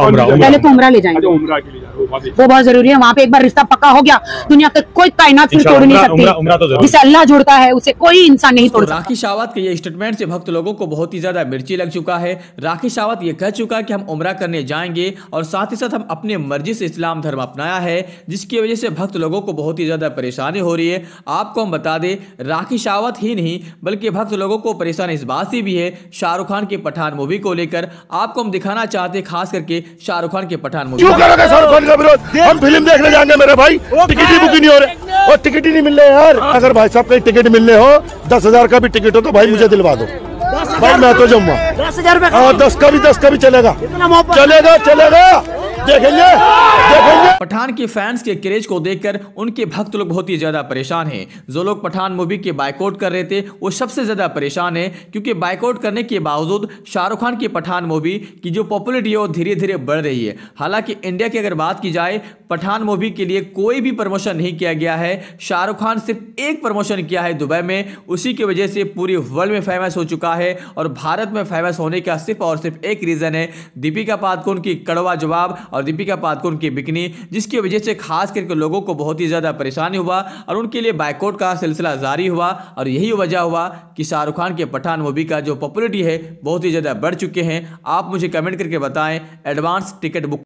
पहले तो उमरा ले जाएंगे वो बहुत जरूरी है वहाँ पे एक बार रिश्ता पक्का हो गया दुनिया का कोई कायनात फिर तोड़ नहीं सकती तो जिसे अल्लाह जोड़ता है उसे कोई इंसान नहीं तोड़ राखी शावत के ये स्टेटमेंट से भक्त लोगों को बहुत ही ज्यादा मिर्ची लग चुका है राखी शावत ये कह चुका है की हम उमरा करने जाएंगे और साथ ही साथ हम अपने मर्जी से इस्लाम धर्म अपनाया है जिसकी वजह से भक्त लोगों को बहुत ही ज्यादा परेशानी हो रही है आपको हम बता दें राखी शावत ही नहीं बल्कि भक्त लोगों को परेशानी इस बात से भी है शाहरुख खान की पठान मूवी को लेकर आपको हम दिखाना चाहते खास करके शाहरुख खान की पठान मूवी क्यों करोगे शाहरुख खान का विरोध हम फिल्म देखने जाएंगे मेरे भाई टिकट ही बुकिंग नहीं हो रहे और टिकट ही नहीं मिल रहे यार हाँ। अगर भाई साहब कहीं टिकट मिलने हो दस हजार का भी टिकट हो तो भाई मुझे दिलवा दो भाई मैं तो जाऊंगा दस हजार हाँ, दस का भी दस का भी चलेगा चलेगा चलेगा देखेंगे पठान के फैंस के क्रेज को देखकर उनके भक्त लोग बहुत ही ज्यादा परेशान हैं जो लोग पठान मूवी के बाइकआउट कर रहे थे वो सबसे ज्यादा परेशान है क्योंकि बाइकआउट करने के बावजूद शाहरुख खान की पठान मूवी की जो पॉपुलरिटी है वो धीरे धीरे बढ़ रही है हालांकि इंडिया की अगर बात की जाए पठान मूवी के लिए कोई भी प्रमोशन नहीं किया गया है शाहरुख खान सिर्फ एक प्रमोशन किया है दुबई में उसी की वजह से पूरे वर्ल्ड में फेमस हो चुका है और भारत में फेमस होने का सिर्फ और सिर्फ एक रीज़न है दीपिका पादुकोण की कड़वा जवाब और दीपिका पादुकोण की बिकनी जिसकी वजह से खास करके लोगों को बहुत ही ज़्यादा परेशानी हुआ और उनके लिए बाइकआउट का सिलसिला जारी हुआ और यही वजह हुआ कि शाहरुख खान के पठान मूवी का जो पॉपुलरिटी है बहुत ही ज़्यादा बढ़ चुके हैं आप मुझे कमेंट करके बताएं एडवांस टिकट बुक